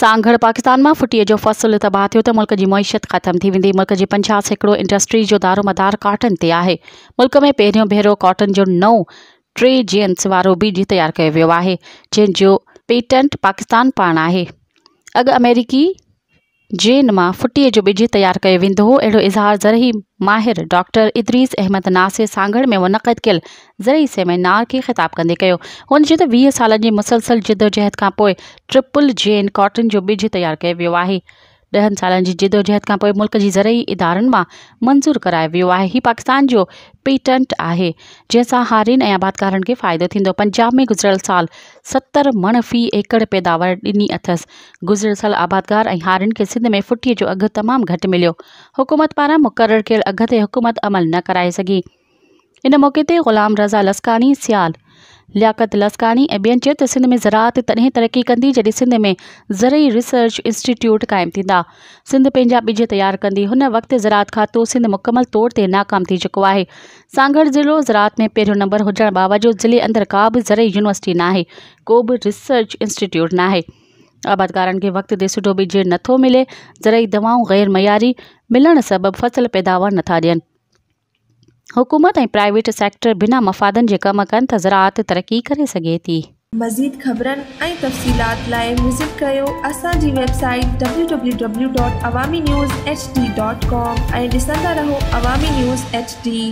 सांगड़ पाकिस्तान में फुटी जो फसल तबाह थे तो मुल्क की मुइशत खत्म थी वी मुल्क की पंजा सैकड़ो इंडस्ट्री जो दारोमदार कॉटन से है मुल्क में पे भेरों कॉटन जो नौ टे जेन्स वो बीज तैयार किया वो है जिनों पेटेंट पाकिस्तान पाण है अग अमेरिकी जेन में फुटी जो बिज तैयार किया वो अड़ो इज़हार ज़रही माहिर डॉक्टर इद्रीस अहमद नासिर सांगड़ में मुनद कल ज़रई सेमिनार के ख़िताब कदे उन वी साल की मुसलसल जिदोजहद का ट्रिपल जेन कॉटन जो बिज तैयार किया वो है ॾहनि साल जी जिदोजहद खां मुल्क जी ज़रई इदारनि मां मंज़ूरु करायो वियो आहे पाकिस्तान जो पेटेंट है जैसा हारिन ऐं आबादकारनि खे फ़ाइदो थींदो पंजाब में गुज़िरियल साल सत्तर मण फ़ी एकड़ पैदावार ॾिनी अथसि गुज़िरियल साल आबादकार ऐं हारिन खे सिंध में फुटीअ जो अघु तमामु घटि मिलियो हुकूमत पारा मुकर्र कल अघ ते हुकूमत अमल न कराए सघी इन मौक़े ग़ुलाम रज़ा लस्कानी सियाल लियाकत लस्कानी ए ॿियनि चयो सिंध में ज़रात तॾहिं तरक्की कंदी जदी सिंध में ज़रई रिसर्च इंस्टीट्यूट कायम थींदा सिंध पंहिंजा बिज तैयार कंदी हुन वक्त ज़रात खातो सिंध मुकमल तौर ते नाकाम थी चुको आहे सांगड़ ज़िलो ज़रात में पे नंबर होजन बावजूद ज़िले अंदर का भी ज़रई यूनिवर्सिटी ना को भी रिसर्च इंस्टीट्यूट ना आबादकारन के वक़्त दे सुठो ॿिज नथो मिले ज़रई दवाओं गैर मयारी मिलने सबब फसल पैदावार नथा दियन हुकूमत ऐं प्राइवेट सेक्टर बिना मफ़ादनि जे कम कनि त ज़राअत तरक़ी करे सघे थी मज़ीद ख़बरनि ऐं तफ़सीलात लाइ विज़िट कयो असांजी वेबसाइट ऐं